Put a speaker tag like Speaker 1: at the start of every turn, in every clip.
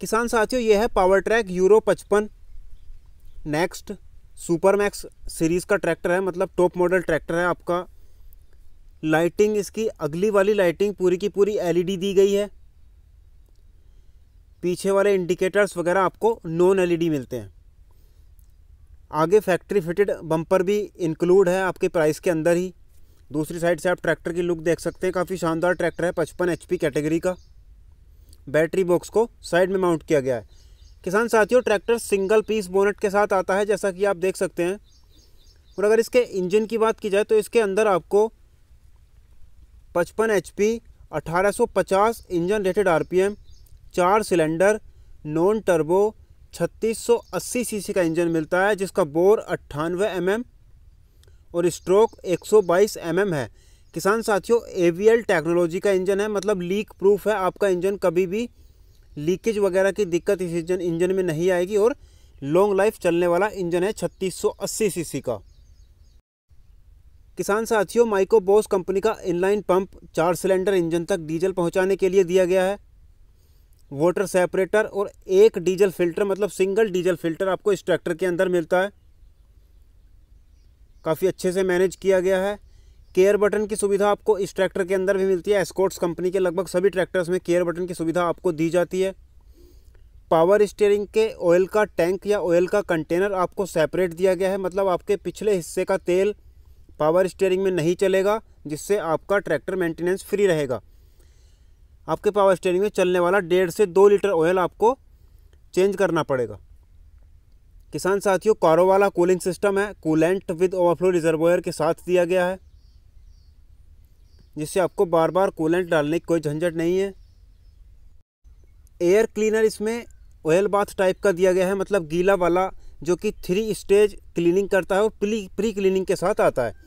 Speaker 1: किसान साथियों ये है पावर ट्रैक यूरो पचपन नेक्स्ट सुपर मैक्स सीरीज़ का ट्रैक्टर है मतलब टॉप मॉडल ट्रैक्टर है आपका लाइटिंग इसकी अगली वाली लाइटिंग पूरी की पूरी एलईडी दी गई है पीछे वाले इंडिकेटर्स वगैरह आपको नॉन एलईडी मिलते हैं आगे फैक्ट्री फिटेड बम्पर भी इंक्लूड है आपके प्राइस के अंदर ही दूसरी साइड से आप ट्रैक्टर की लुक देख सकते हैं काफ़ी शानदार ट्रैक्टर है पचपन एचपी कैटेगरी का बैटरी बॉक्स को साइड में माउंट किया गया है किसान साथियों ट्रैक्टर सिंगल पीस बोनट के साथ आता है जैसा कि आप देख सकते हैं और अगर इसके इंजन की बात की जाए तो इसके अंदर आपको पचपन एच पी इंजन रेटेड आर चार सिलेंडर नॉन टर्बो 3680 सीसी का इंजन मिलता है जिसका बोर अट्ठानवे एम और स्ट्रोक 122 एम है किसान साथियों एवीएल टेक्नोलॉजी का इंजन है मतलब लीक प्रूफ है आपका इंजन कभी भी लीकेज वगैरह की दिक्कत इस इंजन इंजन में नहीं आएगी और लॉन्ग लाइफ चलने वाला इंजन है 3680 सीसी का किसान साथियों माइको बॉस कंपनी का इनलाइन पंप चार सिलेंडर इंजन तक डीजल पहुंचाने के लिए दिया गया है वाटर सेपरेटर और एक डीजल फिल्टर मतलब सिंगल डीजल फिल्टर आपको इस ट्रैक्टर के अंदर मिलता है काफ़ी अच्छे से मैनेज किया गया है केयर बटन की सुविधा आपको इस ट्रैक्टर के अंदर भी मिलती है एस्कोर्ट्स कंपनी के लगभग सभी ट्रैक्टर्स में केयर बटन की सुविधा आपको दी जाती है पावर स्टेयरिंग के ऑयल का टैंक या ऑयल का कंटेनर आपको सेपरेट दिया गया है मतलब आपके पिछले हिस्से का तेल पावर स्टेयरिंग में नहीं चलेगा जिससे आपका ट्रैक्टर मेंटेनेंस फ्री रहेगा आपके पावर स्टेयरिंग में चलने वाला डेढ़ से दो लीटर ऑयल आपको चेंज करना पड़ेगा किसान साथियों कारों वाला कूलिंग सिस्टम है कूलेंट विद ओवरफ्लो रिजर्वोयर के साथ दिया गया है जिससे आपको बार बार कूलेंट डालने की कोई झंझट नहीं है एयर क्लीनर इसमें ऑयल बाथ टाइप का दिया गया है मतलब गीला वाला जो कि थ्री स्टेज क्लीनिंग करता है वो प्री प्री क्लीनिंग के साथ आता है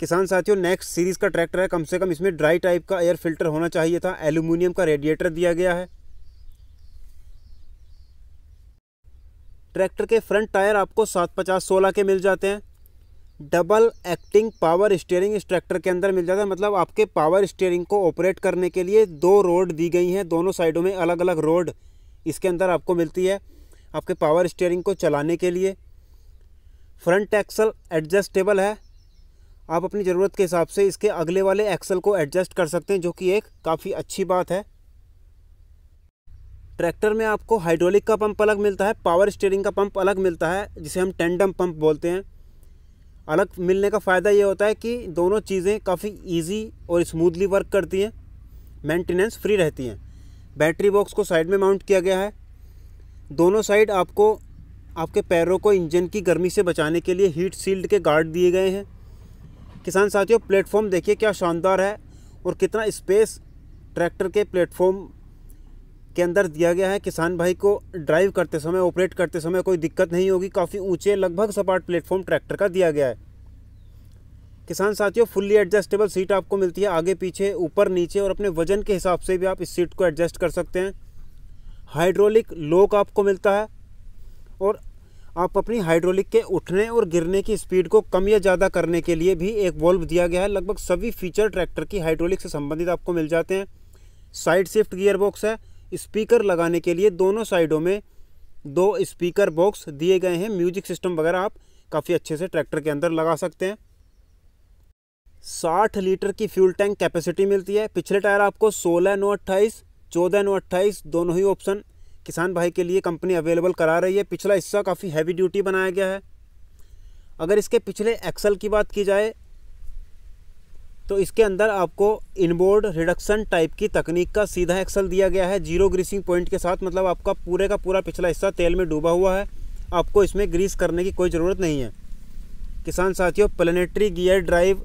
Speaker 1: किसान साथियों नेक्स्ट सीरीज़ का ट्रैक्टर है कम से कम इसमें ड्राई टाइप का एयर फिल्टर होना चाहिए था एल्यूमिनियम का रेडिएटर दिया गया है ट्रैक्टर के फ्रंट टायर आपको सात पचास सोलह के मिल जाते हैं डबल एक्टिंग पावर स्टेयरिंग इस ट्रैक्टर के अंदर मिल जाता है मतलब आपके पावर स्टेयरिंग को ऑपरेट करने के लिए दो रोड दी गई हैं दोनों साइडों में अलग अलग रोड इसके अंदर आपको मिलती है आपके पावर स्टेयरिंग को चलाने के लिए फ्रंट एक्सल एडजस्टेबल है आप अपनी ज़रूरत के हिसाब से इसके अगले वाले एक्सल को एडजस्ट कर सकते हैं जो कि एक काफ़ी अच्छी बात है ट्रैक्टर में आपको हाइड्रोलिक का पंप अलग मिलता है पावर स्टेयरिंग का पंप अलग मिलता है जिसे हम टेंडम पंप बोलते हैं अलग मिलने का फ़ायदा ये होता है कि दोनों चीज़ें काफ़ी ईजी और स्मूथली वर्क करती हैं मेंटेनेंस फ्री रहती हैं बैटरी बॉक्स को साइड में माउंट किया गया है दोनों साइड आपको आपके पैरों को इंजन की गर्मी से बचाने के लिए हीट सील्ड के गार्ड दिए गए हैं किसान साथियों प्लेटफॉर्म देखिए क्या शानदार है और कितना स्पेस ट्रैक्टर के प्लेटफॉर्म के अंदर दिया गया है किसान भाई को ड्राइव करते समय ऑपरेट करते समय कोई दिक्कत नहीं होगी काफ़ी ऊंचे लगभग सपाट प्लेटफॉर्म ट्रैक्टर का दिया गया है किसान साथियों फुल्ली एडजस्टेबल सीट आपको मिलती है आगे पीछे ऊपर नीचे और अपने वजन के हिसाब से भी आप इस सीट को एडजस्ट कर सकते हैं हाइड्रोलिक लोक आपको मिलता है और आप अपनी हाइड्रोलिक के उठने और गिरने की स्पीड को कम या ज़्यादा करने के लिए भी एक वॉल्व दिया गया है लगभग सभी फीचर ट्रैक्टर की हाइड्रोलिक से संबंधित आपको मिल जाते हैं साइड शिफ्ट गियर बॉक्स है स्पीकर लगाने के लिए दोनों साइडों में दो स्पीकर बॉक्स दिए गए हैं म्यूजिक सिस्टम वगैरह आप काफ़ी अच्छे से ट्रैक्टर के अंदर लगा सकते हैं 60 लीटर की फ्यूल टैंक कैपेसिटी मिलती है पिछले टायर आपको सोलह नौ अट्ठाईस चौदह नौ अट्ठाईस दोनों ही ऑप्शन किसान भाई के लिए कंपनी अवेलेबल करा रही है पिछला हिस्सा काफ़ी हैवी ड्यूटी बनाया गया है अगर इसके पिछले एक्सल की बात की जाए तो इसके अंदर आपको इनबोर्ड रिडक्शन टाइप की तकनीक का सीधा एक्सल दिया गया है जीरो ग्रीसिंग पॉइंट के साथ मतलब आपका पूरे का पूरा पिछला हिस्सा तेल में डूबा हुआ है आपको इसमें ग्रीस करने की कोई ज़रूरत नहीं है किसान साथियों प्लानिटरी गियर ड्राइव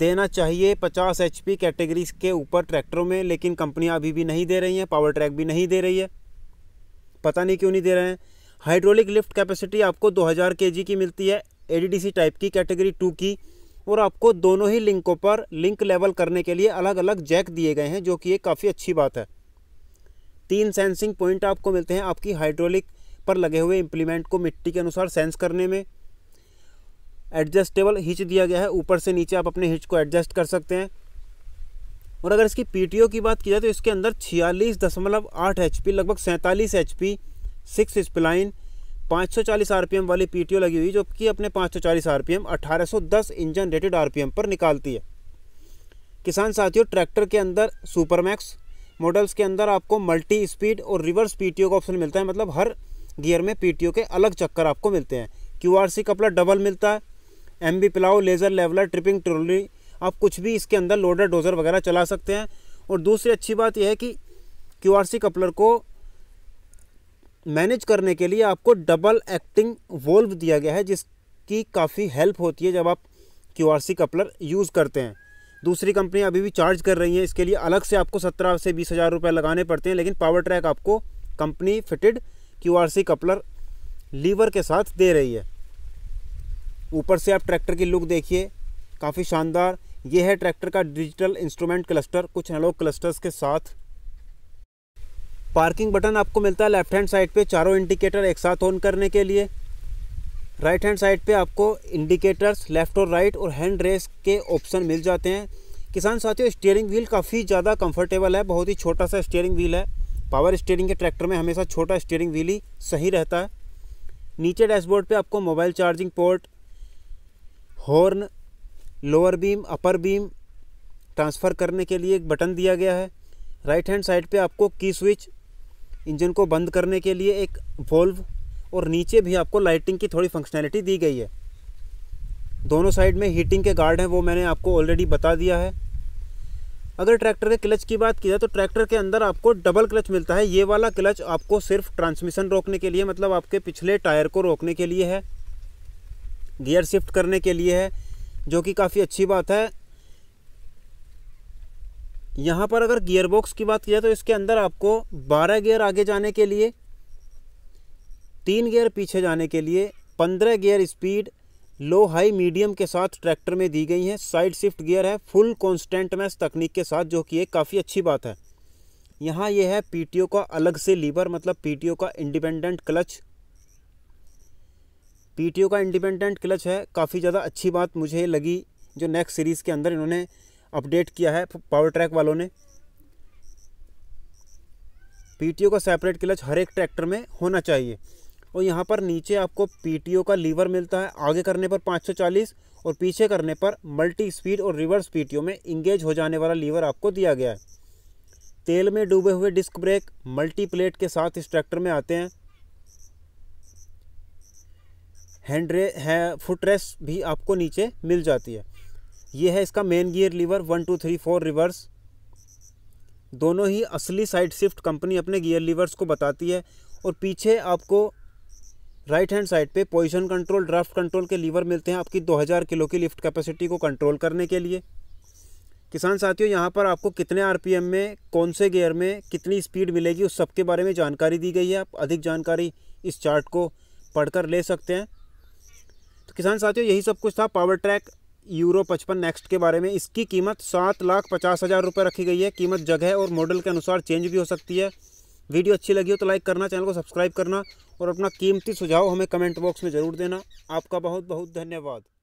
Speaker 1: देना चाहिए 50 एच पी के ऊपर ट्रैक्टरों में लेकिन कंपनियाँ अभी भी नहीं दे रही हैं पावर ट्रैक भी नहीं दे रही है पता नहीं क्यों नहीं दे रहे हैं हाइड्रोलिक लिफ्ट कैपेसिटी आपको 2000 केजी की मिलती है एडीडीसी टाइप की कैटेगरी टू की और आपको दोनों ही लिंकों पर लिंक लेवल करने के लिए अलग अलग जैक दिए गए हैं जो कि ये काफ़ी अच्छी बात है तीन सेंसिंग पॉइंट आपको मिलते हैं आपकी हाइड्रोलिक पर लगे हुए इम्प्लीमेंट को मिट्टी के अनुसार सेंस करने में एडजस्टेबल हिच दिया गया है ऊपर से नीचे आप अपने हिच को एडजस्ट कर सकते हैं और अगर इसकी पी की बात की जाए तो इसके अंदर छियालीस दशमलव आठ एच लगभग सैंतालीस H P six spline 540 RPM वाली पीटीओ लगी हुई जो कि अपने 540 आरपीएम 1810 इंजन रेटेड आरपीएम पर निकालती है किसान साथियों ट्रैक्टर के अंदर सुपरमैक्स मॉडल्स के अंदर आपको मल्टी स्पीड और रिवर्स पीटीओ का ऑप्शन मिलता है मतलब हर गियर में पीटीओ के अलग चक्कर आपको मिलते हैं क्यूआरसी कपड़ा डबल मिलता है M B plough laser leveler tipping trolley आप कुछ भी इसके अंदर लोडर डोज़र वगैरह चला सकते हैं और दूसरी अच्छी बात यह है कि क्यू आर सी कपलर को मैनेज करने के लिए आपको डबल एक्टिंग वोल्व दिया गया है जिसकी काफ़ी हेल्प होती है जब आप क्यू कपलर यूज़ करते हैं दूसरी कंपनी अभी भी चार्ज कर रही है इसके लिए अलग से आपको सत्रह से बीस हज़ार रुपये लगाने पड़ते हैं लेकिन पावर ट्रैक आपको company fitted Q coupler lever के साथ दे रही है ऊपर से आप ट्रैक्टर की लुक देखिए काफ़ी शानदार ये है ट्रैक्टर का डिजिटल इंस्ट्रूमेंट क्लस्टर कुछ एनालॉग क्लस्टर्स के साथ पार्किंग बटन आपको मिलता है लेफ्ट हैंड साइड पे चारों इंडिकेटर एक साथ ऑन करने के लिए राइट हैंड साइड पे आपको इंडिकेटर्स लेफ्ट और राइट और हैंड रेस के ऑप्शन मिल जाते हैं किसान साथियों स्टीयरिंग व्हील काफ़ी ज़्यादा कंफर्टेबल है बहुत ही छोटा सा स्टीयरिंग व्हील है पावर स्टीयरिंग के ट्रैक्टर में हमेशा छोटा स्टीयरिंग व्हील ही सही रहता है नीचे डैशबोर्ड पर आपको mobile charging port horn lower beam upper beam transfer करने के लिए एक बटन दिया गया है राइट हैंड साइड पे आपको की स्विच इंजन को बंद करने के लिए एक वोल्व और नीचे भी आपको लाइटिंग की थोड़ी फंक्शनैलिटी दी गई है दोनों साइड में हीटिंग के गार्ड हैं वो मैंने आपको ऑलरेडी बता दिया है अगर ट्रैक्टर के क्लच की बात की जाए तो ट्रैक्टर के अंदर आपको डबल क्लच मिलता है ये वाला क्लच आपको सिर्फ ट्रांसमिशन रोकने के लिए मतलब आपके पिछले टायर को रोकने के लिए है गियर शिफ्ट करने के लिए है जो कि काफ़ी अच्छी बात है यहाँ पर अगर गियर बॉक्स की बात की जाए तो इसके अंदर आपको 12 गियर आगे जाने के लिए तीन गियर पीछे जाने के लिए 15 gear speed low high medium के साथ ट्रैक्टर में दी गई हैं साइड शिफ्ट गियर है फुल कॉन्स्टेंट मैच तकनीक के साथ जो कि एक काफ़ी अच्छी बात है यहाँ यह है पी का अलग से लीवर मतलब पी का इंडिपेंडेंट क्लच पी का इंडिपेंडेंट क्लच है काफ़ी ज़्यादा अच्छी बात मुझे लगी जो नेक्स्ट सीरीज़ के अंदर इन्होंने अपडेट किया है पावर ट्रैक वालों ने पीटीओ का सेपरेट क्लच हर एक ट्रैक्टर में होना चाहिए और यहाँ पर नीचे आपको पीटीओ का लीवर मिलता है आगे करने पर 540 और पीछे करने पर मल्टी स्पीड और रिवर्स पीटीओ में इंगेज हो जाने वाला लीवर आपको दिया गया है तेल में डूबे हुए डिस्क ब्रेक मल्टी प्लेट के साथ इस ट्रैक्टर में आते हैं हैंड रे है फुट भी आपको नीचे मिल जाती है ये है इसका main gear lever one two three four reverse दोनों ही असली साइड शिफ्ट कंपनी अपने गियर लीवर्स को बताती है और पीछे आपको राइट हैंड साइड पे पोजीशन कंट्रोल ड्राफ्ट कंट्रोल के लीवर मिलते हैं आपकी 2000 किलो की लिफ्ट कैपेसिटी को कंट्रोल करने के लिए किसान साथियों यहाँ पर आपको कितने आरपीएम में कौन से गियर में कितनी स्पीड मिलेगी उस सब के बारे में जानकारी दी गई है आप अधिक जानकारी इस चार्ट को पढ़कर ले सकते हैं तो किसान साथियों यही सब कुछ था पावर ट्रैक यूरो पचपन नेक्स्ट के बारे में इसकी कीमत सात लाख पचास हज़ार रुपये रखी गई है कीमत जगह और मॉडल के अनुसार चेंज भी हो सकती है वीडियो अच्छी लगी हो तो लाइक करना चैनल को सब्सक्राइब करना और अपना कीमती सुझाव हमें कमेंट बॉक्स में ज़रूर देना आपका बहुत बहुत धन्यवाद